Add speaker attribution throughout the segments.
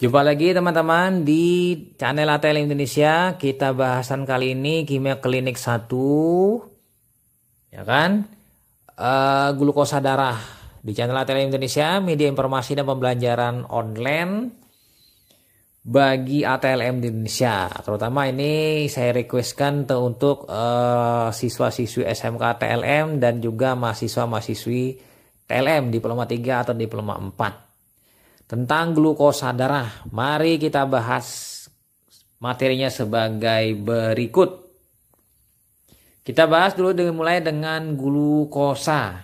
Speaker 1: Jumpa lagi teman-teman di channel ATL Indonesia. Kita bahasan kali ini kimia klinik 1. Ya kan? Uh, glukosa darah di channel ATL Indonesia, media informasi dan pembelajaran online bagi ATLM di Indonesia. Terutama ini saya requestkan untuk eh, siswa-siswi SMK TLM dan juga mahasiswa-mahasiswi TLM diploma 3 atau diploma 4 tentang glukosa darah. Mari kita bahas materinya sebagai berikut. Kita bahas dulu dengan mulai dengan glukosa.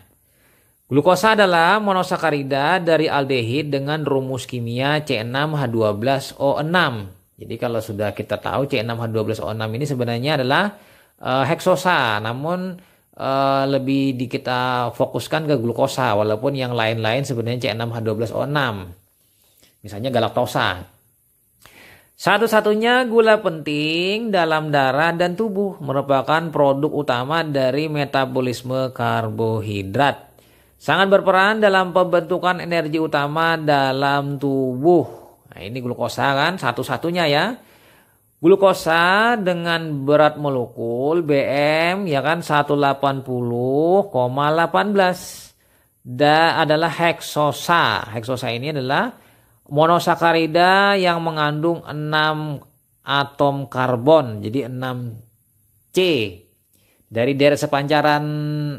Speaker 1: Glukosa adalah monosakarida dari aldehid dengan rumus kimia C6H12O6. Jadi kalau sudah kita tahu C6H12O6 ini sebenarnya adalah uh, heksosa, namun uh, lebih di kita fokuskan ke glukosa walaupun yang lain-lain sebenarnya C6H12O6. Misalnya galaktosa. Satu-satunya gula penting dalam darah dan tubuh merupakan produk utama dari metabolisme karbohidrat. Sangat berperan dalam pembentukan energi utama dalam tubuh. Nah, ini glukosa kan satu-satunya ya. Glukosa dengan berat molekul BM ya kan 180,18 da adalah heksosa. Heksosa ini adalah monosakarida yang mengandung 6 atom karbon jadi 6 C dari daerah sepancaran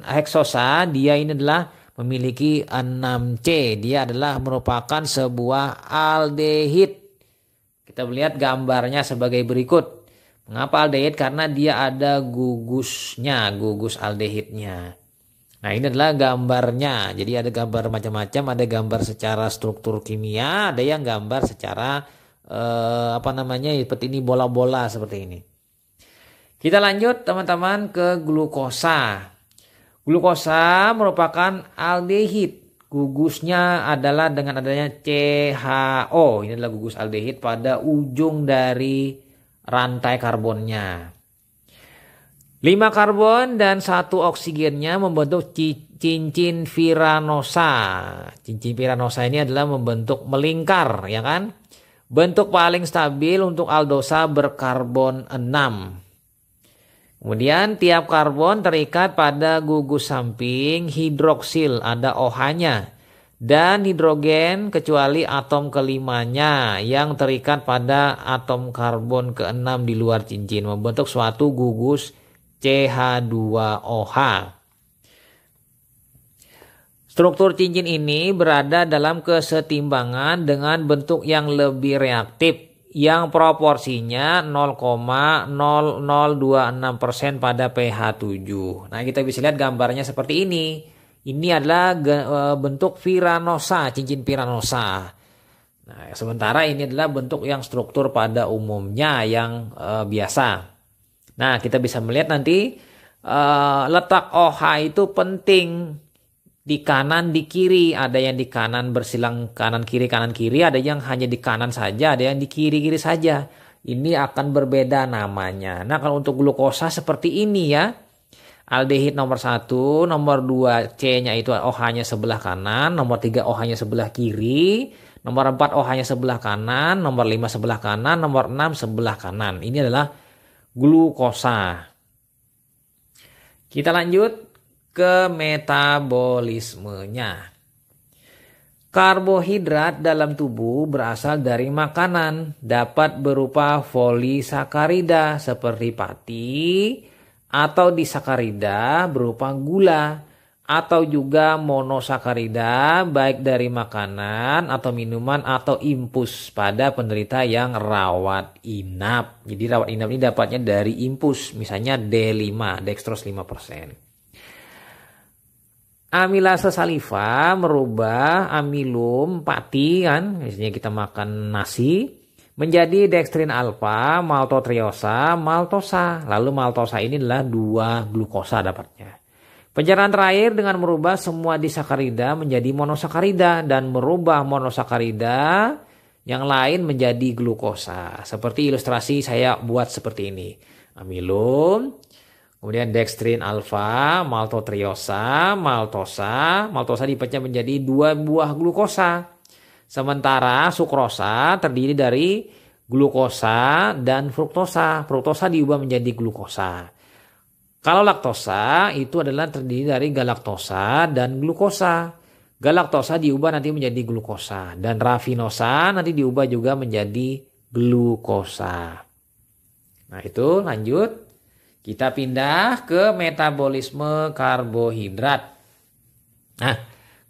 Speaker 1: heksosa dia ini adalah memiliki 6C dia adalah merupakan sebuah aldehid kita melihat gambarnya sebagai berikut mengapa aldehid karena dia ada gugusnya gugus aldehidnya Nah ini adalah gambarnya. Jadi ada gambar macam-macam, ada gambar secara struktur kimia, ada yang gambar secara eh, apa namanya seperti ini bola-bola seperti ini. Kita lanjut teman-teman ke glukosa. Glukosa merupakan aldehid. Gugusnya adalah dengan adanya CHO. Ini adalah gugus aldehid pada ujung dari rantai karbonnya. 5 karbon dan satu oksigennya membentuk cincin Viranosa. Cincin Viranosa ini adalah membentuk melingkar, ya kan? Bentuk paling stabil untuk aldosa berkarbon 6. Kemudian tiap karbon terikat pada gugus samping hidroksil, ada OH-nya. Dan hidrogen kecuali atom kelimanya yang terikat pada atom karbon keenam di luar cincin membentuk suatu gugus CH2OH. Struktur cincin ini berada dalam kesetimbangan dengan bentuk yang lebih reaktif yang proporsinya 0,0026% pada pH 7. Nah, kita bisa lihat gambarnya seperti ini. Ini adalah e, bentuk piranosa, cincin piranosa. Nah, sementara ini adalah bentuk yang struktur pada umumnya yang uh, biasa. Nah, kita bisa melihat nanti uh, letak OH itu penting di kanan di kiri ada yang di kanan bersilang kanan kiri kanan kiri ada yang hanya di kanan saja ada yang di kiri kiri saja ini akan berbeda namanya nah kalau untuk glukosa seperti ini ya aldehid nomor 1 nomor 2 C nya itu OH nya sebelah kanan nomor 3 OH nya sebelah kiri nomor 4 OH nya sebelah kanan nomor 5 sebelah kanan nomor 6 sebelah kanan ini adalah glukosa. Kita lanjut ke metabolismenya. Karbohidrat dalam tubuh berasal dari makanan, dapat berupa polisakarida seperti pati atau disakarida berupa gula atau juga monosakarida baik dari makanan atau minuman atau impus pada penderita yang rawat inap. Jadi rawat inap ini dapatnya dari impus misalnya D5, dextrose 5%. Amilase saliva merubah amilum pati kan misalnya kita makan nasi menjadi dextrin alfa, maltotriosa, maltosa. Lalu maltosa ini adalah dua glukosa dapatnya. Pencernaan terakhir dengan merubah semua disakarida menjadi monosakarida dan merubah monosakarida yang lain menjadi glukosa. Seperti ilustrasi saya buat seperti ini. Amilum, kemudian dextrin alfa, maltotriosa, maltosa. Maltosa dipecah menjadi dua buah glukosa. Sementara sukrosa terdiri dari glukosa dan fruktosa. Fruktosa diubah menjadi glukosa. Kalau laktosa itu adalah terdiri dari galaktosa dan glukosa. Galaktosa diubah nanti menjadi glukosa dan rafinosa nanti diubah juga menjadi glukosa. Nah, itu lanjut. Kita pindah ke metabolisme karbohidrat. Nah,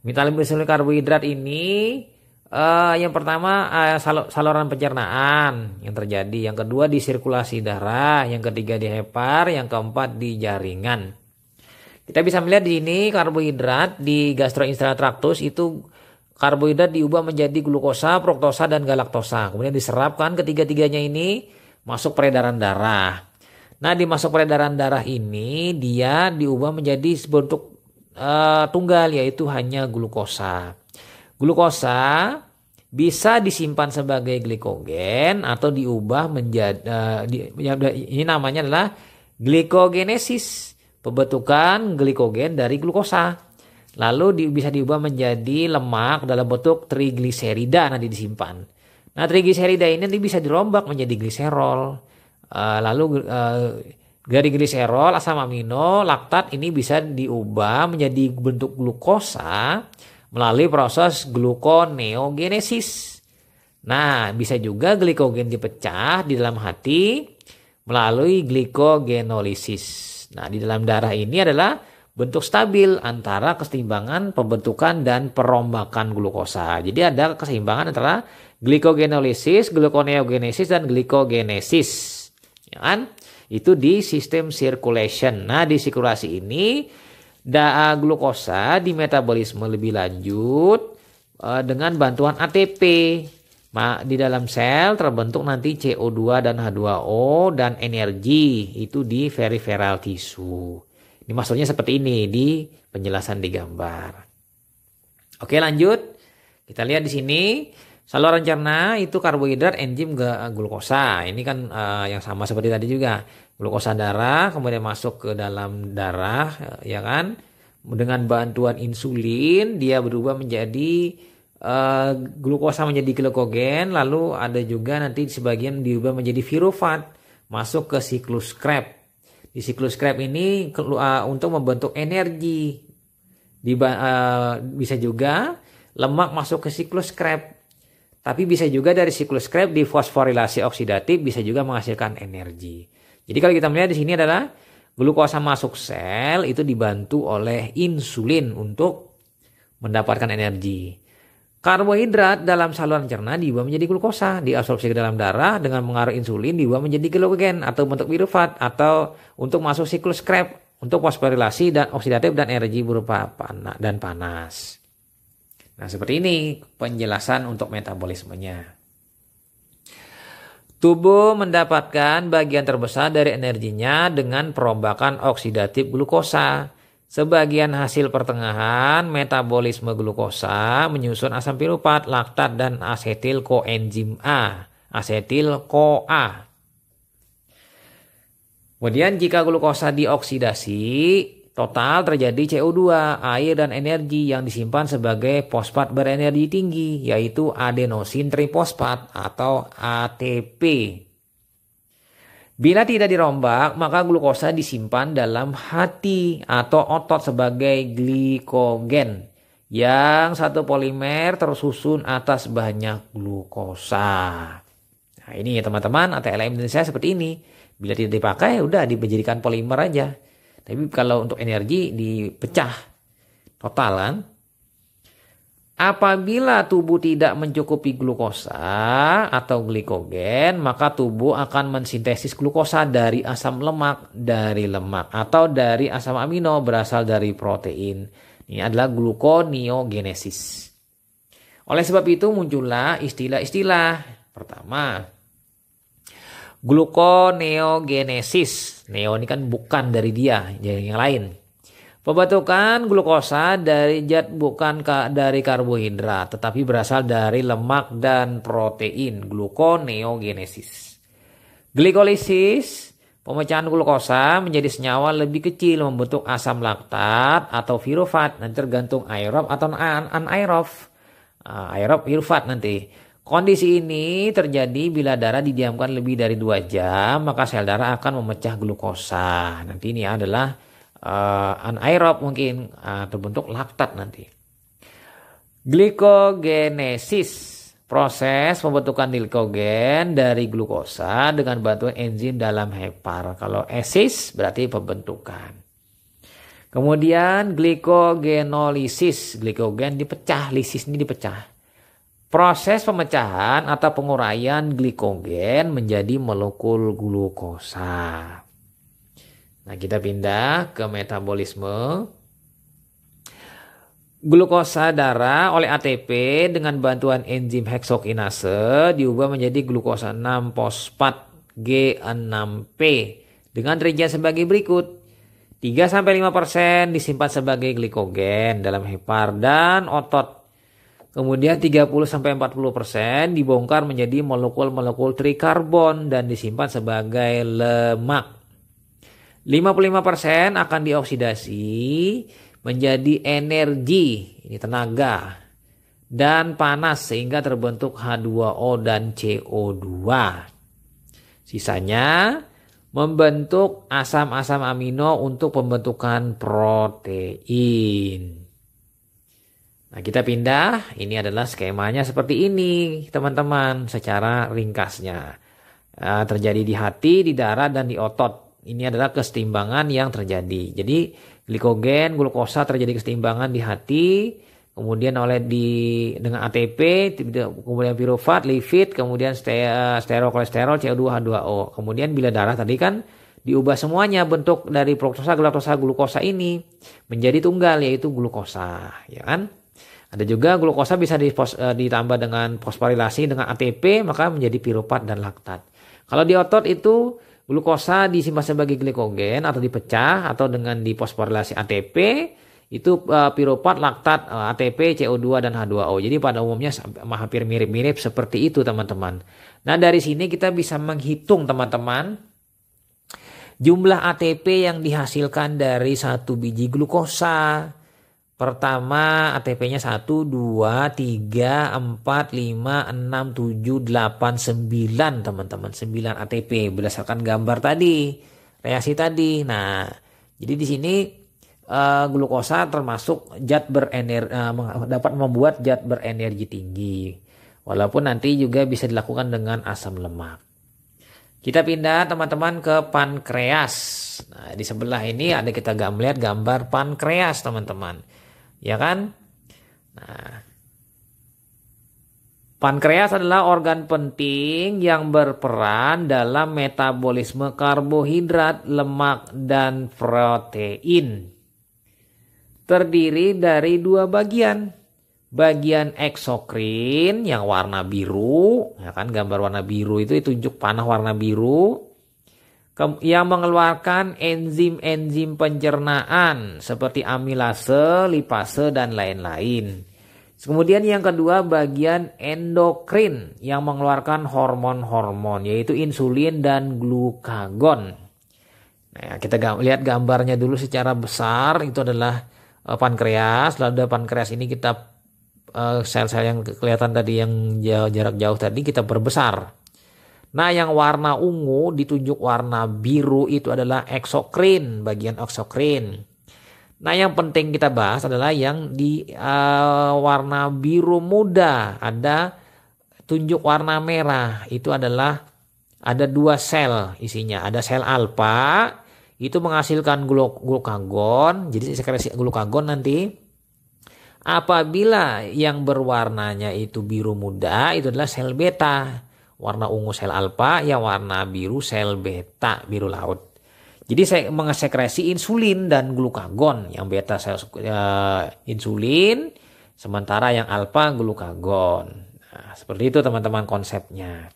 Speaker 1: metabolisme karbohidrat ini Uh, yang pertama uh, eh, sal saluran pencernaan yang terjadi, yang kedua di sirkulasi darah, yang ketiga di hepar, yang keempat di jaringan. Kita bisa melihat di sini karbohidrat di gastrointestinal tractus itu karbohidrat diubah menjadi glukosa, fruktosa dan galaktosa. Kemudian diserapkan ketiga-tiganya ini masuk peredaran darah. Nah, di masuk peredaran darah ini dia diubah menjadi bentuk uh, tunggal yaitu hanya glukosa. Glukosa bisa disimpan sebagai glikogen atau diubah menjadi uh, di, ini namanya adalah glikogenesis, pembentukan glikogen dari glukosa. Lalu di, bisa diubah menjadi lemak dalam bentuk trigliserida nanti disimpan. Nah, trigliserida ini nanti bisa dirombak menjadi gliserol. Uh, lalu uh, dari gliserol, asam amino, laktat ini bisa diubah menjadi bentuk glukosa melalui proses glukoneogenesis. Nah, bisa juga glikogen dipecah di dalam hati melalui glikogenolisis. Nah, di dalam darah ini adalah bentuk stabil antara keseimbangan pembentukan dan perombakan glukosa. Jadi ada keseimbangan antara glikogenolisis, glukoneogenesis dan glikogenesis. Ya kan? Itu di sistem circulation. Nah, di sirkulasi ini Da glukosa di metabolisme lebih lanjut uh, dengan bantuan ATP. Ma, di dalam sel terbentuk nanti CO2 dan H2O dan energi itu di periferal tisu. Ini maksudnya seperti ini di penjelasan di gambar. Oke lanjut. Kita lihat di sini saluran cerna itu karbohidrat, enzim, glukosa. Ini kan uh, yang sama seperti tadi juga glukosa darah kemudian masuk ke dalam darah ya kan dengan bantuan insulin dia berubah menjadi uh, glukosa menjadi glikogen lalu ada juga nanti sebagian diubah menjadi virofat masuk ke siklus Krebs di siklus Krebs ini uh, untuk membentuk energi di, uh, eh, bisa juga lemak masuk ke siklus Krebs tapi bisa juga dari siklus di fosforilasi oksidatif bisa juga menghasilkan energi jadi kalau kita melihat di sini adalah glukosa masuk sel itu dibantu oleh insulin untuk mendapatkan energi. Karbohidrat dalam saluran cerna diubah menjadi glukosa, diabsorpsi ke dalam darah dengan mengaruh insulin diubah menjadi glukogen atau bentuk pirufat atau untuk masuk siklus Krebs untuk fosforilasi dan oksidatif dan energi berupa panas dan panas. Nah, seperti ini penjelasan untuk metabolismenya. Tubuh mendapatkan bagian terbesar dari energinya dengan perombakan oksidatif glukosa. Sebagian hasil pertengahan metabolisme glukosa menyusun asam piruvat, laktat dan asetil koenzim A, asetil CoA. Kemudian jika glukosa dioksidasi, Total terjadi CO2, air dan energi yang disimpan sebagai fosfat berenergi tinggi yaitu adenosin trifosfat atau ATP. Bila tidak dirombak, maka glukosa disimpan dalam hati atau otot sebagai glikogen yang satu polimer tersusun atas banyak glukosa. Nah ini ya teman-teman ATLM Indonesia seperti ini. Bila tidak dipakai, ya udah dijadikan polimer aja. Tapi kalau untuk energi dipecah totalan. Apabila tubuh tidak mencukupi glukosa atau glikogen, maka tubuh akan mensintesis glukosa dari asam lemak, dari lemak atau dari asam amino berasal dari protein. Ini adalah gluconeogenesis. Oleh sebab itu muncullah istilah-istilah. Pertama, gluconeogenesis Neo ini kan bukan dari dia, jadi yang lain. Pembentukan glukosa dari zat bukan dari karbohidrat, tetapi berasal dari lemak dan protein glukoneogenesis. Glikolisis, pemecahan glukosa menjadi senyawa lebih kecil membentuk asam laktat atau virofat, nanti tergantung aerob atau anaerob. Ah, aerob virofat nanti. Kondisi ini terjadi bila darah didiamkan lebih dari 2 jam, maka sel darah akan memecah glukosa. Nanti ini adalah uh, anaerob mungkin uh, terbentuk laktat nanti. Glikogenesis proses pembentukan glikogen dari glukosa dengan bantuan enzim dalam hepar. Kalau esis berarti pembentukan. Kemudian glikogenolisis, glikogen dipecah, lisis ini dipecah Proses pemecahan atau penguraian glikogen menjadi molekul glukosa. Nah, kita pindah ke metabolisme. Glukosa darah oleh ATP dengan bantuan enzim heksokinase diubah menjadi glukosa 6-fosfat G6P dengan rincian sebagai berikut. 3-5% disimpan sebagai glikogen dalam hepar dan otot Kemudian 30 sampai 40% dibongkar menjadi molekul-molekul trikarbon dan disimpan sebagai lemak. 55% akan dioksidasi menjadi energi, ini tenaga dan panas sehingga terbentuk H2O dan CO2. Sisanya membentuk asam-asam amino untuk pembentukan protein. Nah, kita pindah. Ini adalah skemanya seperti ini, teman-teman, secara ringkasnya. Uh, terjadi di hati, di darah, dan di otot. Ini adalah kesetimbangan yang terjadi. Jadi, glikogen, glukosa terjadi kesetimbangan di hati, kemudian oleh di dengan ATP, kemudian pirufat, lipid, kemudian eh, sterokolesterol, CO2, H2O. Kemudian bila darah tadi kan diubah semuanya bentuk dari fruktosa, glukosa, glukosa ini menjadi tunggal yaitu glukosa, ya kan? Ada juga glukosa bisa dipos, uh, eh, ditambah dengan fosforilasi dengan ATP maka menjadi piruvat dan laktat. Kalau di otot itu glukosa disimpan sebagai glikogen atau dipecah atau dengan diposporilasi ATP itu uh, eh, piruvat, laktat, uh, eh, ATP, CO2 dan H2O. Jadi pada umumnya hampir mirip-mirip seperti itu teman-teman. Nah dari sini kita bisa menghitung teman-teman jumlah ATP yang dihasilkan dari satu biji glukosa Pertama ATP-nya 1, 2, 3, 4, 5, 6, 7, 8, 9 teman-teman. 9 ATP berdasarkan gambar tadi, reaksi tadi. Nah, jadi di sini uh, glukosa termasuk zat berenergi uh, eh, dapat membuat zat berenergi tinggi. Walaupun nanti juga bisa dilakukan dengan asam lemak. Kita pindah teman-teman ke pankreas. Nah, di sebelah ini ada kita melihat gambar pankreas teman-teman ya kan? Nah, Pankreas adalah organ penting yang berperan dalam metabolisme karbohidrat, lemak, dan protein. Terdiri dari dua bagian. Bagian eksokrin yang warna biru, ya kan gambar warna biru itu ditunjuk panah warna biru yang mengeluarkan enzim-enzim pencernaan seperti amilase, lipase, dan lain-lain. Kemudian yang kedua bagian endokrin yang mengeluarkan hormon-hormon yaitu insulin dan glukagon. Nah, kita lihat gambarnya dulu secara besar itu adalah eh, pankreas. Lalu dari pankreas ini kita eh, sel-sel yang kelihatan tadi yang jarak jauh tadi kita perbesar. Nah, yang warna ungu ditunjuk warna biru itu adalah eksokrin, bagian eksokrin. Nah, yang penting kita bahas adalah yang di uh, warna biru muda ada tunjuk warna merah itu adalah ada dua sel isinya, ada sel alfa itu menghasilkan gluk glukagon. Jadi sekresi glukagon nanti apabila yang berwarnanya itu biru muda itu adalah sel beta warna ungu sel alfa, yang warna biru sel beta, biru laut. Jadi saya mengesekresi insulin dan glukagon, yang beta sel uh, ya, insulin, sementara yang alfa glukagon. Nah, seperti itu teman-teman konsepnya.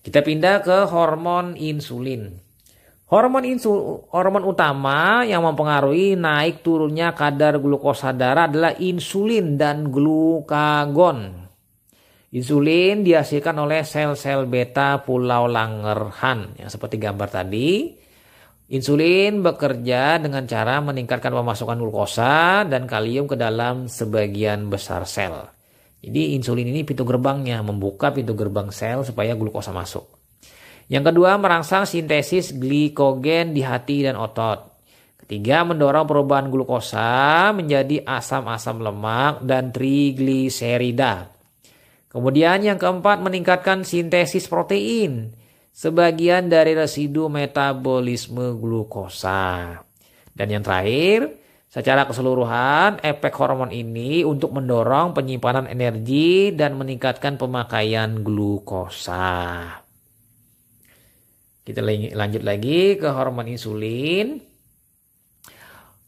Speaker 1: Kita pindah ke hormon insulin. Hormon insul, hormon utama yang mempengaruhi naik turunnya kadar glukosa darah adalah insulin dan glukagon. Insulin dihasilkan oleh sel-sel beta pulau Langerhan yang seperti gambar tadi. Insulin bekerja dengan cara meningkatkan pemasukan glukosa dan kalium ke dalam sebagian besar sel. Jadi insulin ini pintu gerbangnya, membuka pintu gerbang sel supaya glukosa masuk. Yang kedua, merangsang sintesis glikogen di hati dan otot. Ketiga, mendorong perubahan glukosa menjadi asam-asam lemak dan trigliserida Kemudian yang keempat meningkatkan sintesis protein sebagian dari residu metabolisme glukosa. Dan yang terakhir, secara keseluruhan efek hormon ini untuk mendorong penyimpanan energi dan meningkatkan pemakaian glukosa. Kita lanjut lagi ke hormon insulin.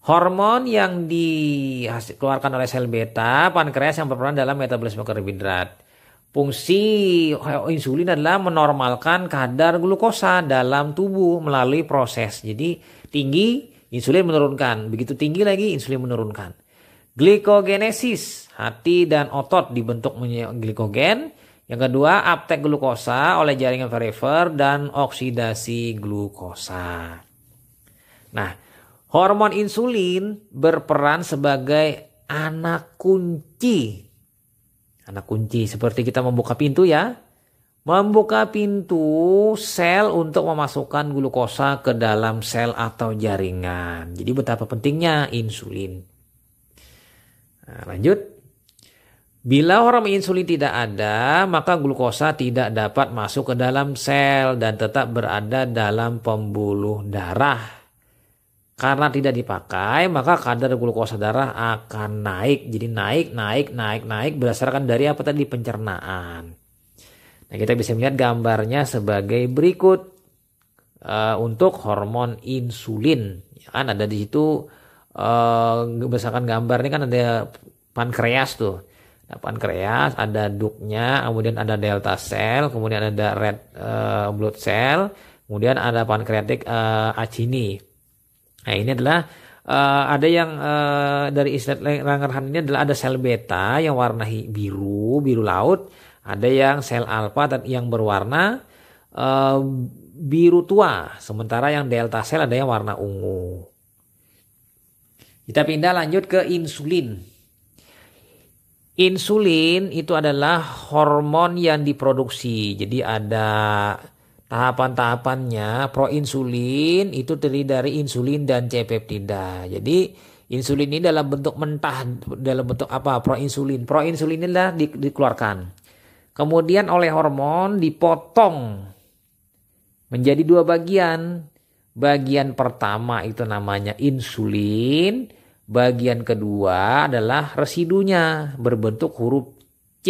Speaker 1: Hormon yang dikeluarkan oleh sel beta pankreas yang berperan dalam metabolisme karbohidrat. Fungsi insulin adalah menormalkan kadar glukosa dalam tubuh melalui proses. Jadi tinggi insulin menurunkan, begitu tinggi lagi insulin menurunkan. Glikogenesis, hati dan otot dibentuk menjadi glikogen. Yang kedua, uptake glukosa oleh jaringan perifer dan oksidasi glukosa. Nah, hormon insulin berperan sebagai anak kunci Anak kunci, seperti kita membuka pintu ya. Membuka pintu sel untuk memasukkan glukosa ke dalam sel atau jaringan. Jadi betapa pentingnya insulin. Nah, lanjut. Bila orang insulin tidak ada, maka glukosa tidak dapat masuk ke dalam sel dan tetap berada dalam pembuluh darah. Karena tidak dipakai, maka kadar glukosa darah akan naik. Jadi naik, naik, naik, naik berdasarkan dari apa tadi pencernaan. Nah, kita bisa melihat gambarnya sebagai berikut. Uh, untuk hormon insulin, ya kan ada di situ uh, berdasarkan gambar ini kan ada pankreas tuh. Nah, pankreas ada duknya, kemudian ada delta cell, kemudian ada red uh, blood cell, kemudian ada pankreatik uh, acini. Nah ini adalah uh, ada yang uh, dari islet Langerhans ini adalah ada sel beta yang warna biru biru laut, ada yang sel alfa dan yang berwarna uh, biru tua, sementara yang delta sel ada yang warna ungu. Kita pindah lanjut ke insulin. Insulin itu adalah hormon yang diproduksi. Jadi ada Tahapan-tahapannya proinsulin itu terdiri dari insulin dan C-peptida. Jadi insulin ini dalam bentuk mentah, dalam bentuk apa? Proinsulin. Proinsulin ini lah di, dikeluarkan. Kemudian oleh hormon dipotong menjadi dua bagian. Bagian pertama itu namanya insulin, bagian kedua adalah residunya berbentuk huruf C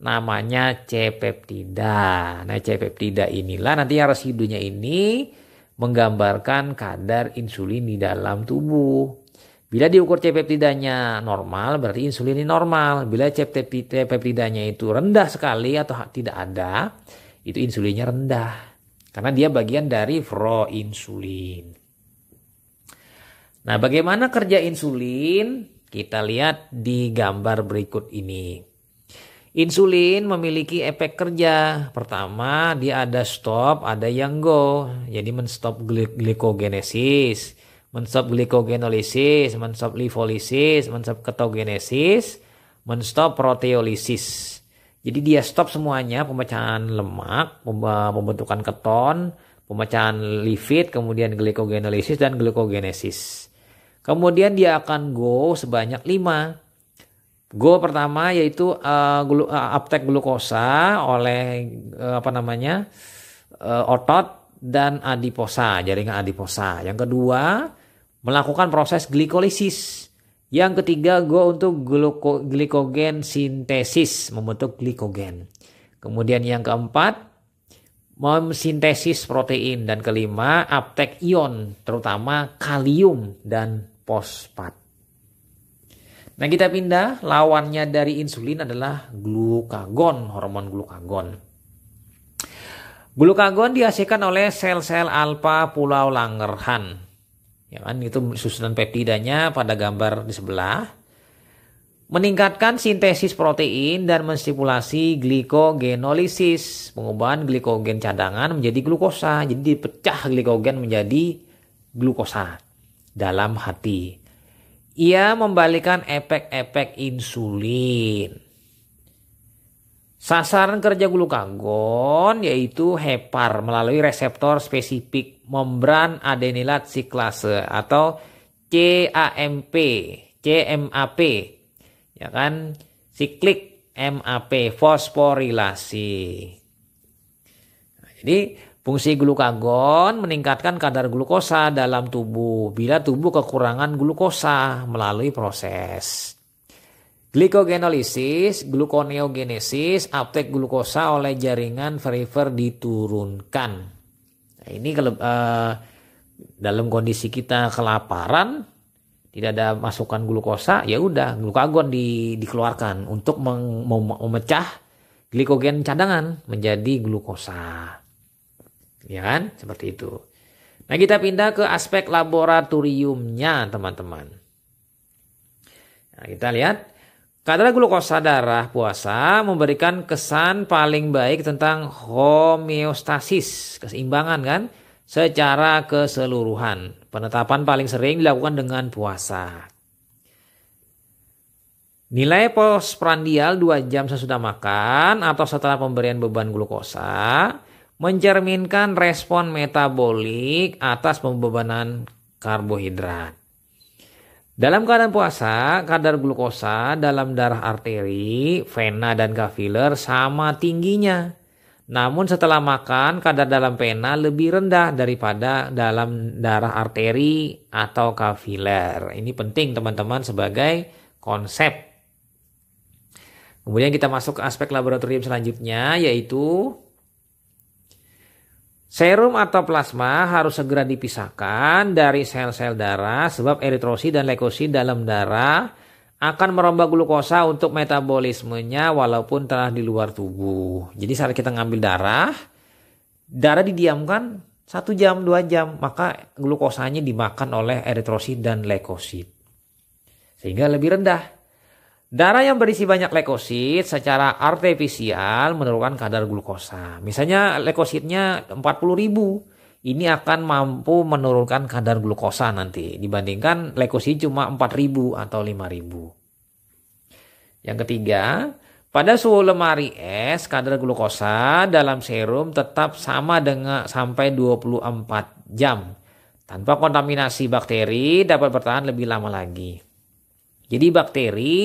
Speaker 1: namanya C-peptida. Nah, C-peptida inilah nanti yang residunya ini menggambarkan kadar insulin di dalam tubuh. Bila diukur C-peptidanya normal, berarti insulin ini normal. Bila C-peptidanya itu rendah sekali atau tidak ada, itu insulinnya rendah. Karena dia bagian dari proinsulin. Nah, bagaimana kerja insulin? Kita lihat di gambar berikut ini. Insulin memiliki efek kerja. Pertama, dia ada stop, ada yang go. Jadi menstop glikogenesis, menstop glikogenolisis, menstop lipolisis menstop ketogenesis, menstop proteolisis. Jadi dia stop semuanya pemecahan lemak, pembentukan keton, pemecahan lipid, kemudian glikogenolisis dan glikogenesis. Kemudian dia akan go sebanyak 5 Goal pertama yaitu uh, eh, uptake eh, glukosa oleh uh, apa namanya uh, otot dan adiposa jaringan adiposa. Yang kedua melakukan proses glikolisis. Yang ketiga goal untuk gluko, glikogen sintesis membentuk glikogen. Kemudian yang keempat memsintesis protein dan kelima uptake ion terutama kalium dan fosfat. Nah kita pindah, lawannya dari insulin adalah glukagon, hormon glukagon. Glukagon dihasilkan oleh sel-sel alfa pulau langerhan, Ya kan, itu susunan peptidanya pada gambar di sebelah. Meningkatkan sintesis protein dan menstimulasi glikogenolisis, pengubahan glikogen cadangan menjadi glukosa. Jadi pecah glikogen menjadi glukosa dalam hati ia membalikan efek-efek insulin. Sasaran kerja glukagon yaitu hepar melalui reseptor spesifik membran adenilat siklase atau CAMP, CMAP, ya kan, siklik MAP, fosforilasi. Nah, jadi Fungsi glukagon meningkatkan kadar glukosa dalam tubuh bila tubuh kekurangan glukosa melalui proses Glikogenolisis, glukoneogenesis, uptake glukosa oleh jaringan fever diturunkan. Nah, ini kalau uh, eh, dalam kondisi kita kelaparan, tidak ada masukan glukosa, ya udah glukagon di, dikeluarkan untuk mem memecah glikogen cadangan menjadi glukosa ya kan? Seperti itu. Nah, kita pindah ke aspek laboratoriumnya, teman-teman. Nah, kita lihat kadar glukosa darah puasa memberikan kesan paling baik tentang homeostasis, keseimbangan kan? Secara keseluruhan. Penetapan paling sering dilakukan dengan puasa. Nilai posprandial 2 jam sesudah makan atau setelah pemberian beban glukosa mencerminkan respon metabolik atas pembebanan karbohidrat. Dalam keadaan puasa, kadar glukosa dalam darah arteri, vena, dan kapiler sama tingginya. Namun setelah makan, kadar dalam vena lebih rendah daripada dalam darah arteri atau kapiler. Ini penting teman-teman sebagai konsep. Kemudian kita masuk ke aspek laboratorium selanjutnya yaitu Serum atau plasma harus segera dipisahkan dari sel-sel darah sebab eritrosit dan leukosit dalam darah akan merombak glukosa untuk metabolismenya walaupun telah di luar tubuh. Jadi saat kita ngambil darah, darah didiamkan satu jam dua jam maka glukosanya dimakan oleh eritrosit dan leukosit sehingga lebih rendah Darah yang berisi banyak leukosit secara artifisial menurunkan kadar glukosa. Misalnya leukositnya 40 ribu, ini akan mampu menurunkan kadar glukosa nanti dibandingkan leukosit cuma 4 ribu atau 5 ribu. Yang ketiga, pada suhu lemari es, kadar glukosa dalam serum tetap sama dengan sampai 24 jam. Tanpa kontaminasi bakteri dapat bertahan lebih lama lagi. Jadi bakteri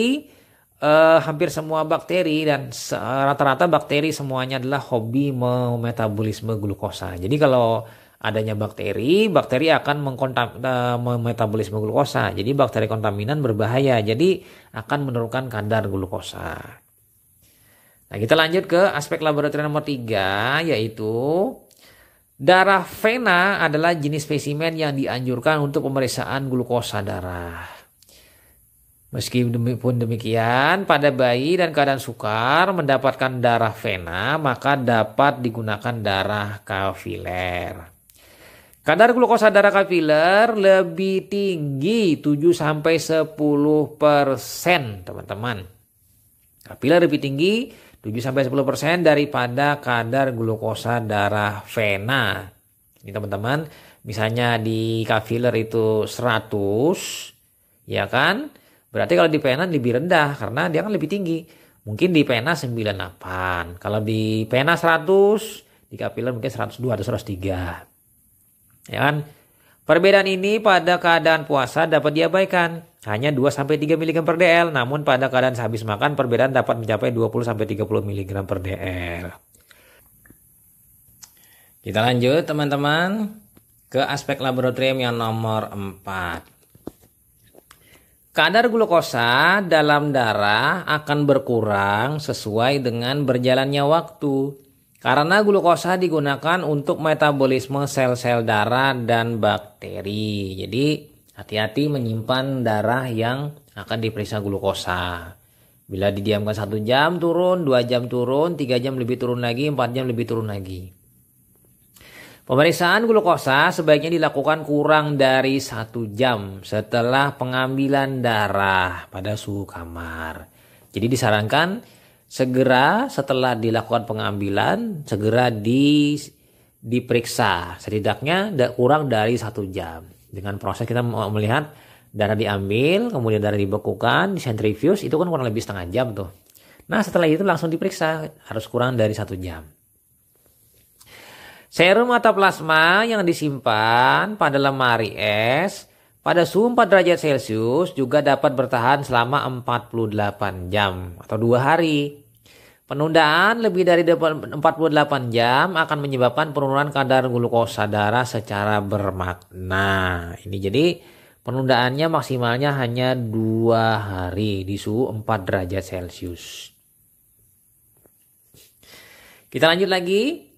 Speaker 1: uh, hampir semua bakteri dan rata-rata bakteri semuanya adalah hobi memetabolisme glukosa. Jadi kalau adanya bakteri, bakteri akan mengkontam, eh, memetabolisme glukosa. Jadi bakteri kontaminan berbahaya. Jadi akan menurunkan kadar glukosa. Nah, kita lanjut ke aspek laboratorium nomor 3 yaitu darah vena adalah jenis spesimen yang dianjurkan untuk pemeriksaan glukosa darah. Meskipun demikian, pada bayi dan keadaan sukar mendapatkan darah vena, maka dapat digunakan darah kapiler. Kadar glukosa darah kapiler lebih tinggi 7 sampai 10 persen teman-teman. Kapiler lebih tinggi 7 sampai 10 persen daripada kadar glukosa darah vena. Ini teman-teman, misalnya di kapiler itu 100, ya kan? Berarti kalau di Pena lebih rendah karena dia kan lebih tinggi. Mungkin di Pena 98. Kalau di Pena 100, di Kapiler mungkin 102 atau 103. Ya kan? Perbedaan ini pada keadaan puasa dapat diabaikan, hanya 2 sampai 3 mg per dl, namun pada keadaan sehabis makan perbedaan dapat mencapai 20 sampai 30 mg per dl. Kita lanjut teman-teman ke aspek laboratorium yang nomor 4. Kadar glukosa dalam darah akan berkurang sesuai dengan berjalannya waktu. Karena glukosa digunakan untuk metabolisme sel-sel darah dan bakteri. Jadi hati-hati menyimpan darah yang akan diperiksa glukosa. Bila didiamkan satu jam turun, dua jam turun, tiga jam lebih turun lagi, empat jam lebih turun lagi. Pemeriksaan glukosa sebaiknya dilakukan kurang dari satu jam setelah pengambilan darah pada suhu kamar. Jadi disarankan segera setelah dilakukan pengambilan segera di diperiksa setidaknya kurang dari satu jam. Dengan proses kita melihat darah diambil, kemudian darah dibekukan, di centrifuge itu kan kurang lebih setengah jam tuh. Nah setelah itu langsung diperiksa harus kurang dari satu jam. Serum atau plasma yang disimpan pada lemari es pada suhu 4 derajat Celcius juga dapat bertahan selama 48 jam atau dua hari. Penundaan lebih dari 48 jam akan menyebabkan penurunan kadar glukosa darah secara bermakna. Ini jadi penundaannya maksimalnya hanya dua hari di suhu 4 derajat Celcius. Kita lanjut lagi.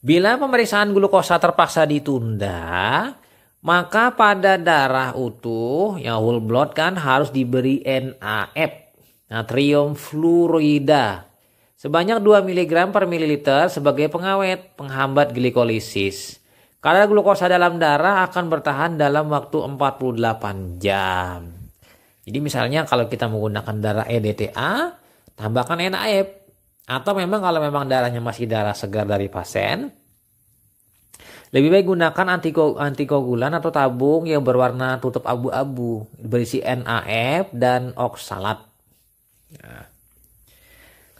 Speaker 1: Bila pemeriksaan glukosa terpaksa ditunda, maka pada darah utuh yang whole blood kan harus diberi NAF natrium fluorida sebanyak 2 mg per mililiter sebagai pengawet penghambat glikolisis. Kadar glukosa dalam darah akan bertahan dalam waktu 48 jam. Jadi misalnya kalau kita menggunakan darah EDTA, tambahkan NAF atau memang kalau memang darahnya masih darah segar dari pasien, lebih baik gunakan antikoagulan atau tabung yang berwarna tutup abu-abu, berisi NaF dan oksalat. Nah. Ya.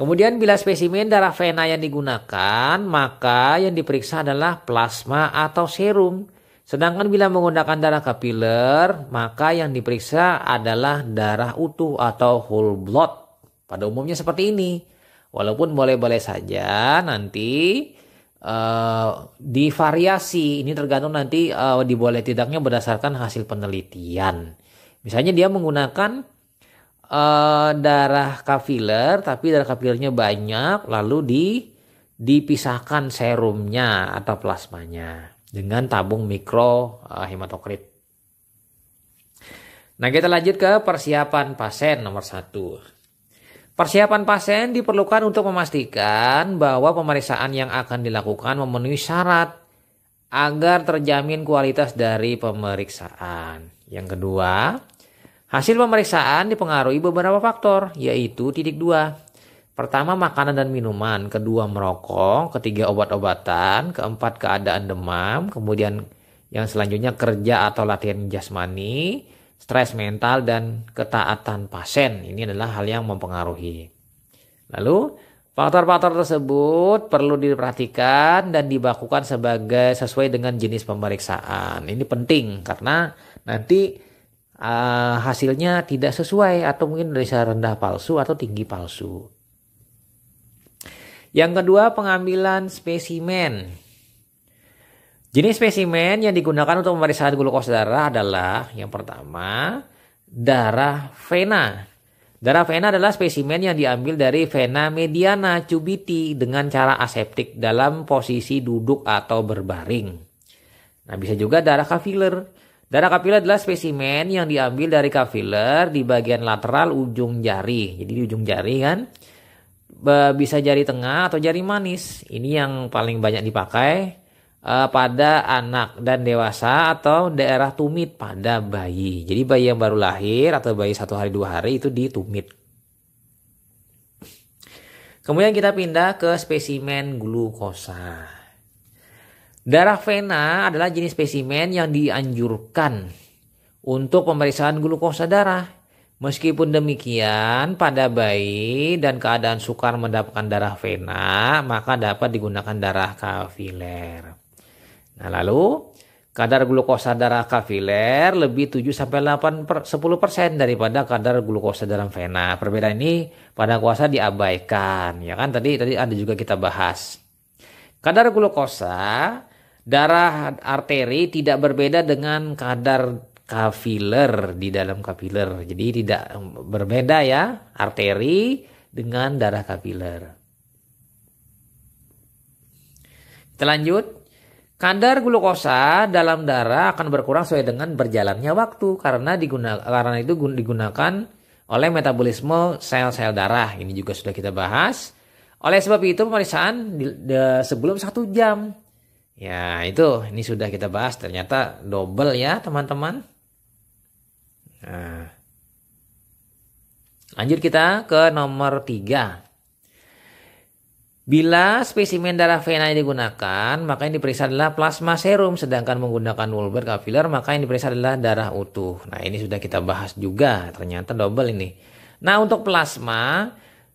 Speaker 1: Kemudian bila spesimen darah vena yang digunakan, maka yang diperiksa adalah plasma atau serum. Sedangkan bila menggunakan darah kapiler, maka yang diperiksa adalah darah utuh atau whole blood. Pada umumnya seperti ini. Walaupun boleh-boleh saja nanti uh, divariasi. Ini tergantung nanti uh, diboleh tidaknya berdasarkan hasil penelitian. Misalnya dia menggunakan uh, darah kafiler tapi darah kafilernya banyak, lalu di dipisahkan serumnya atau plasmanya dengan tabung mikro uh, hematokrit. Nah kita lanjut ke persiapan pasien nomor satu. Persiapan pasien diperlukan untuk memastikan bahwa pemeriksaan yang akan dilakukan memenuhi syarat agar terjamin kualitas dari pemeriksaan. Yang kedua, hasil pemeriksaan dipengaruhi beberapa faktor, yaitu titik dua. Pertama, makanan dan minuman. Kedua, merokok. Ketiga, obat-obatan. Keempat, keadaan demam. Kemudian yang selanjutnya kerja atau latihan jasmani stres mental dan ketaatan pasien. Ini adalah hal yang mempengaruhi. Lalu faktor-faktor tersebut perlu diperhatikan dan dibakukan sebagai sesuai dengan jenis pemeriksaan. Ini penting karena nanti uh, hasilnya tidak sesuai atau mungkin dari rendah palsu atau tinggi palsu. Yang kedua, pengambilan spesimen. Jenis spesimen yang digunakan untuk memeriksa glukosa darah adalah yang pertama darah vena. Darah vena adalah spesimen yang diambil dari vena mediana cubiti dengan cara aseptik dalam posisi duduk atau berbaring. Nah, bisa juga darah kapiler. Darah kapiler adalah spesimen yang diambil dari kapiler di bagian lateral ujung jari. Jadi di ujung jari kan bisa jari tengah atau jari manis. Ini yang paling banyak dipakai uh, pada anak dan dewasa atau daerah tumit pada bayi. Jadi bayi yang baru lahir atau bayi satu hari dua hari itu di tumit. Kemudian kita pindah ke spesimen glukosa. Darah vena adalah jenis spesimen yang dianjurkan untuk pemeriksaan glukosa darah. Meskipun demikian, pada bayi dan keadaan sukar mendapatkan darah vena, maka dapat digunakan darah kafiler. Nah, lalu kadar glukosa darah kapiler lebih 7 sampai 8 per, 10% daripada kadar glukosa dalam vena. Perbedaan ini pada kuasa diabaikan, ya kan? Tadi tadi ada juga kita bahas. Kadar glukosa darah arteri tidak berbeda dengan kadar kapiler di dalam kapiler. Jadi tidak berbeda ya arteri dengan darah kapiler. Kita lanjut. Kadar glukosa dalam darah akan berkurang sesuai dengan berjalannya waktu karena digunakan karena itu digunakan oleh metabolisme sel-sel darah. Ini juga sudah kita bahas. Oleh sebab itu pemeriksaan di, de, sebelum satu jam. Ya itu ini sudah kita bahas ternyata double ya teman-teman. Nah. Lanjut kita ke nomor tiga. Bila spesimen darah vena yang digunakan, maka yang diperiksa adalah plasma serum, sedangkan menggunakan Wolbert kapiler, maka yang diperiksa adalah darah utuh. Nah, ini sudah kita bahas juga, ternyata double ini. Nah, untuk plasma,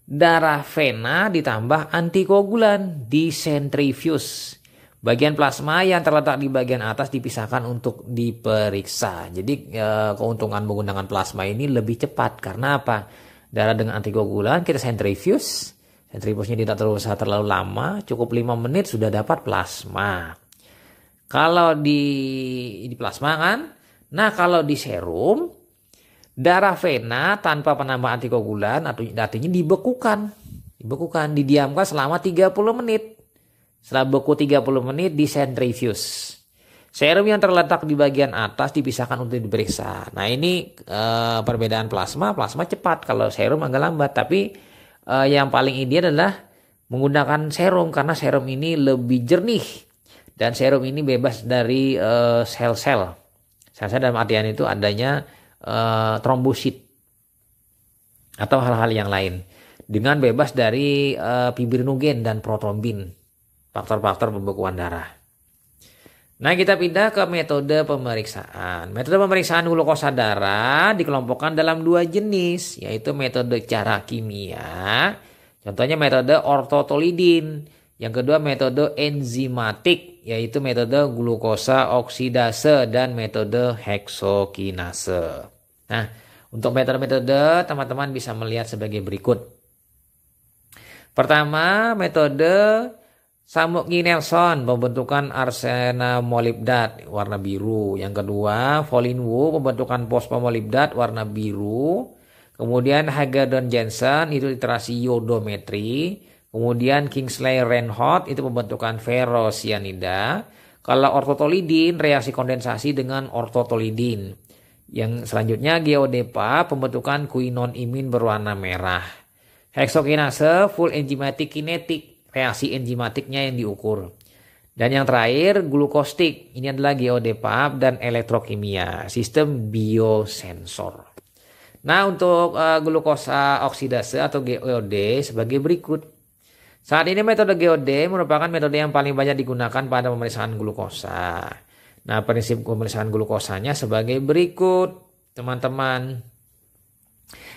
Speaker 1: darah vena ditambah antikoagulan di centrifuge. Bagian plasma yang terletak di bagian atas dipisahkan untuk diperiksa. Jadi, eh, keuntungan menggunakan plasma ini lebih cepat karena apa? Darah dengan antikoagulan kita centrifuge. Retribusnya tidak terlalu usah terlalu lama, cukup 5 menit sudah dapat plasma. Kalau di di plasma kan, nah kalau di serum darah vena tanpa penambah antikoagulan artinya dibekukan. Dibekukan, didiamkan selama 30 menit. Setelah beku 30 menit di centrifuge. Serum yang terletak di bagian atas dipisahkan untuk diperiksa. Nah ini e, perbedaan plasma, plasma cepat kalau serum agak lambat tapi uh, yang paling ideal adalah menggunakan serum karena serum ini lebih jernih dan serum ini bebas dari eh, sel-sel. Uh, Sel-sel dalam artian itu adanya uh, trombosit atau hal-hal yang lain dengan bebas dari uh, fibrinogen dan protrombin, faktor-faktor pembekuan darah. Nah kita pindah ke metode pemeriksaan. Metode pemeriksaan glukosa darah dikelompokkan dalam dua jenis, yaitu metode cara kimia, contohnya metode ortotolidin. Yang kedua metode enzimatik, yaitu metode glukosa oksidase dan metode heksokinase. Nah, untuk metode-metode teman-teman bisa melihat sebagai berikut. Pertama, metode Samukgi Nelson pembentukan arsena molibdat warna biru. Yang kedua, Folin Wu pembentukan fosfo molibdat warna biru. Kemudian Hagedorn Jensen itu literasi yodometri. Kemudian Kingsley Renhot itu pembentukan ferrosianida. Kalau ortotolidin reaksi kondensasi dengan ortotolidin. Yang selanjutnya geodepa pembentukan kuinon imin berwarna merah. Hexokinase full enzymatic kinetik reaksi enzimatiknya yang diukur. Dan yang terakhir glukostik, ini adalah oh, geodepap dan elektrokimia, sistem biosensor. Nah untuk uh, glukosa oksidase atau GOD sebagai berikut. Saat ini metode GOD merupakan metode yang paling banyak digunakan pada pemeriksaan glukosa. Nah prinsip pemeriksaan glukosanya sebagai berikut teman-teman.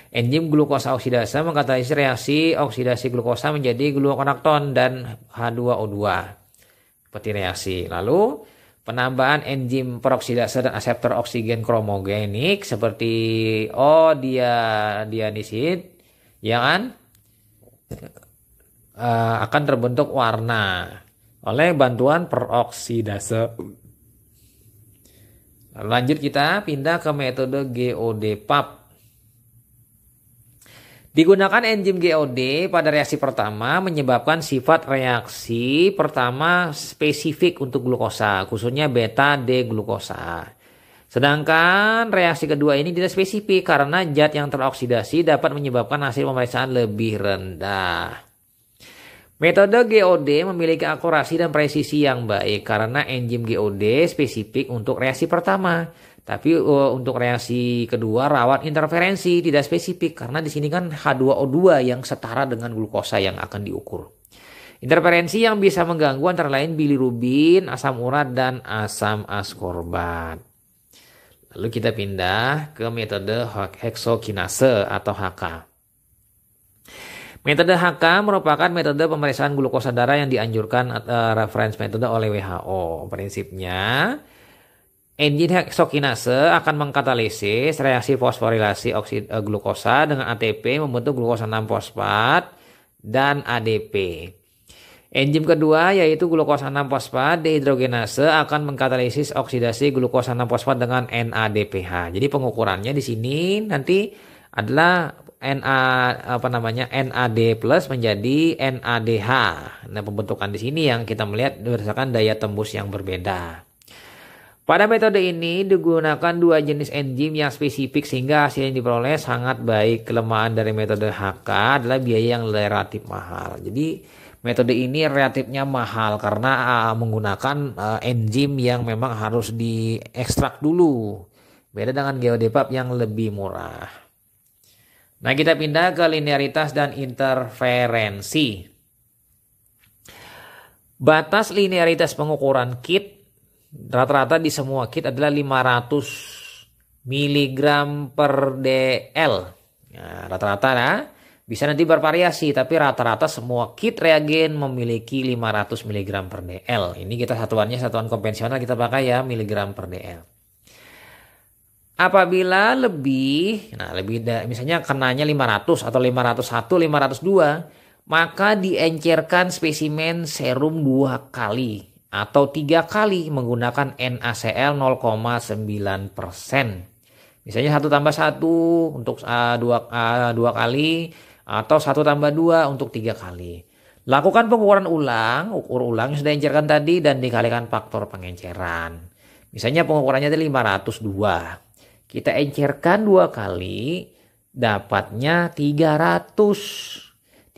Speaker 1: Enzim glukosa oksidase mengkatalisis reaksi oksidasi glukosa menjadi glukonakton dan H2O2. Seperti reaksi. Lalu penambahan enzim peroksidase dan aseptor oksigen kromogenik seperti o dia dianisid ya kan uh, akan terbentuk warna oleh bantuan peroksidase. Lanjut kita pindah ke metode GOD PAP Digunakan enzim GOD pada reaksi pertama menyebabkan sifat reaksi pertama spesifik untuk glukosa, khususnya beta D-glukosa. Sedangkan reaksi kedua ini tidak spesifik karena zat yang teroksidasi dapat menyebabkan hasil pemeriksaan lebih rendah. Metode GOD memiliki akurasi dan presisi yang baik karena enzim GOD spesifik untuk reaksi pertama. Tapi uh, untuk reaksi kedua rawat interferensi tidak spesifik karena di sini kan H2O2 yang setara dengan glukosa yang akan diukur. Interferensi yang bisa mengganggu antara lain bilirubin, asam urat dan asam askorbat. Lalu kita pindah ke metode hexokinase atau HK. Metode HK merupakan metode pemeriksaan glukosa darah yang dianjurkan uh, reference metode oleh WHO. Prinsipnya, enzim hexokinase akan mengkatalisis reaksi fosforilasi oksid uh, glukosa dengan ATP membentuk glukosa 6 fosfat dan ADP. Enzim kedua yaitu glukosa 6 fosfat dehidrogenase akan mengkatalisis oksidasi glukosa 6 fosfat dengan NADPH. Jadi pengukurannya di sini nanti adalah Na apa namanya NAD plus menjadi NADH. Nah pembentukan di sini yang kita melihat berdasarkan daya tembus yang berbeda. Pada metode ini digunakan dua jenis enzim yang spesifik sehingga hasil yang diperoleh sangat baik. Kelemahan dari metode HK adalah biaya yang relatif mahal. Jadi metode ini relatifnya mahal karena uh, menggunakan uh, enzim yang memang harus diekstrak dulu. Beda dengan geodepap yang lebih murah. Nah kita pindah ke linearitas dan interferensi. Batas linearitas pengukuran kit rata-rata di semua kit adalah 500 mg per dl. Nah, rata-rata nah, bisa nanti bervariasi tapi rata-rata semua kit reagen memiliki 500 mg per dl. Ini kita satuannya satuan konvensional kita pakai ya miligram per dl. Apabila lebih, nah lebih da, misalnya kenanya 500 atau 501, 502, maka diencerkan spesimen serum dua kali atau tiga kali menggunakan NaCl 0,9 persen. Misalnya satu tambah satu untuk ah, dua ah, dua kali atau satu tambah dua untuk tiga kali. Lakukan pengukuran ulang, ukur ulang yang sudah encerkan tadi dan dikalikan faktor pengenceran. Misalnya pengukurannya tadi 502. Kita encerkan dua kali, dapatnya 300.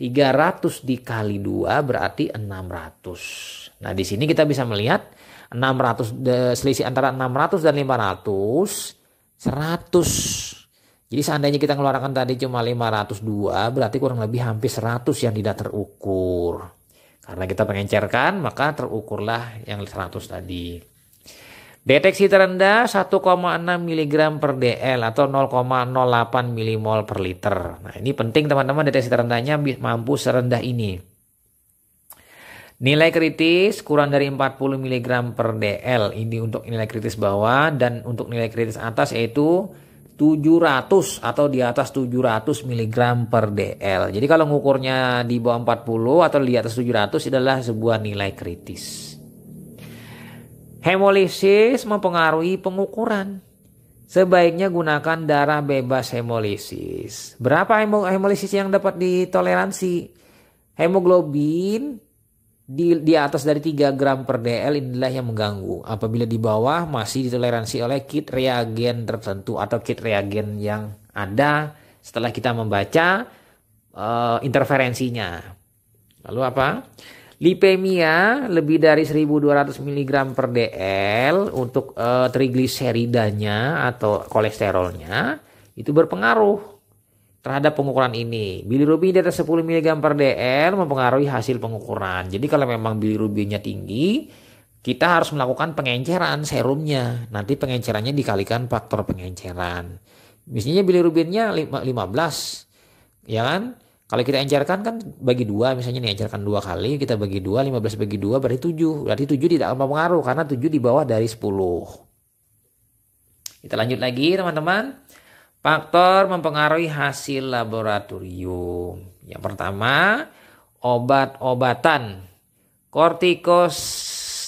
Speaker 1: 300 dikali 2 berarti 600. Nah, di sini kita bisa melihat 600 selisih antara 600 dan 500 100. Jadi seandainya kita ngeluarkan tadi cuma 502 berarti kurang lebih hampir 100 yang tidak terukur. Karena kita pengencerkan, maka terukurlah yang 100 tadi. Deteksi terendah 1,6 mg per dl atau 0,08 milimol per liter. Nah ini penting teman-teman deteksi terendahnya mampu serendah ini. Nilai kritis kurang dari 40 mg per dl ini untuk nilai kritis bawah dan untuk nilai kritis atas yaitu 700 atau di atas 700 mg per dl. Jadi kalau ngukurnya di bawah 40 atau di atas 700 adalah sebuah nilai kritis. Hemolisis mempengaruhi pengukuran. Sebaiknya gunakan darah bebas hemolisis. Berapa hemolisis yang dapat ditoleransi? Hemoglobin di, di atas dari 3 gram per dl inilah yang mengganggu. Apabila di bawah masih ditoleransi oleh kit reagen tertentu atau kit reagen yang ada setelah kita membaca uh, interferensinya. Lalu apa? Lipemia lebih dari 1200 mg per dl untuk uh, trigliseridanya atau kolesterolnya itu berpengaruh terhadap pengukuran ini. Bilirubin di atas 10 mg per dl mempengaruhi hasil pengukuran. Jadi kalau memang bilirubinnya tinggi, kita harus melakukan pengenceran serumnya. Nanti pengencerannya dikalikan faktor pengenceran. Misalnya bilirubinnya 15, ya kan? Kalau kita encerkan kan bagi dua misalnya nih encerkan dua kali kita bagi dua 15 bagi dua berarti 7 berarti 7 tidak mempengaruhi karena 7 di bawah dari 10 kita lanjut lagi teman-teman faktor mempengaruhi hasil laboratorium yang pertama obat-obatan kortikos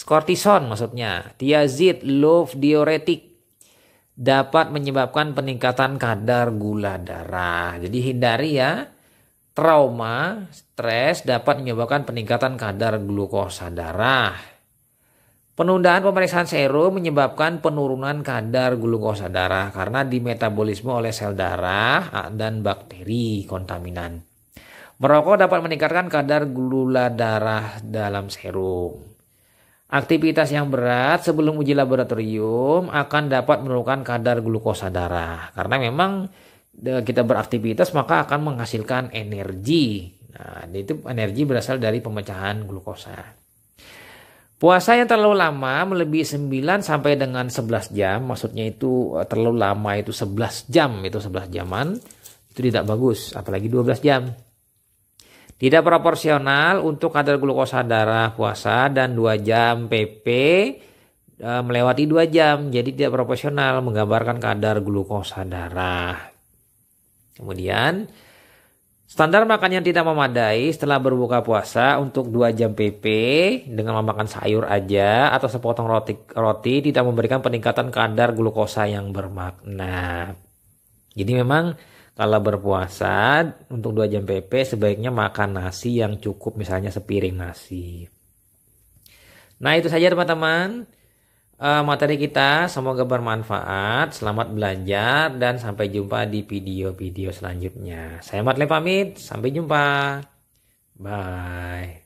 Speaker 1: kortison maksudnya tiazid love diuretik dapat menyebabkan peningkatan kadar gula darah jadi hindari ya Trauma, stres dapat menyebabkan peningkatan kadar glukosa darah. Penundaan pemeriksaan serum menyebabkan penurunan kadar glukosa darah karena dimetabolisme oleh sel darah dan bakteri kontaminan. Merokok dapat meningkatkan kadar gula darah dalam serum. Aktivitas yang berat sebelum uji laboratorium akan dapat menurunkan kadar glukosa darah karena memang kita beraktivitas maka akan menghasilkan energi. Nah, itu energi berasal dari pemecahan glukosa. Puasa yang terlalu lama melebihi 9 sampai dengan 11 jam, maksudnya itu eh, terlalu lama itu 11 jam, itu 11 jaman, itu tidak bagus, apalagi 12 jam. Tidak proporsional untuk kadar glukosa darah puasa dan 2 jam PP eh, melewati 2 jam, jadi tidak proporsional menggambarkan kadar glukosa darah. Kemudian standar makan yang tidak memadai setelah berbuka puasa untuk 2 jam PP dengan memakan sayur aja atau sepotong roti, roti tidak memberikan peningkatan kadar glukosa yang bermakna. Jadi memang kalau berpuasa untuk 2 jam PP sebaiknya makan nasi yang cukup misalnya sepiring nasi. Nah itu saja teman-teman. Eh, materi kita. Semoga bermanfaat. Selamat belajar dan sampai jumpa di video-video selanjutnya. Saya Matle pamit. Sampai jumpa. Bye.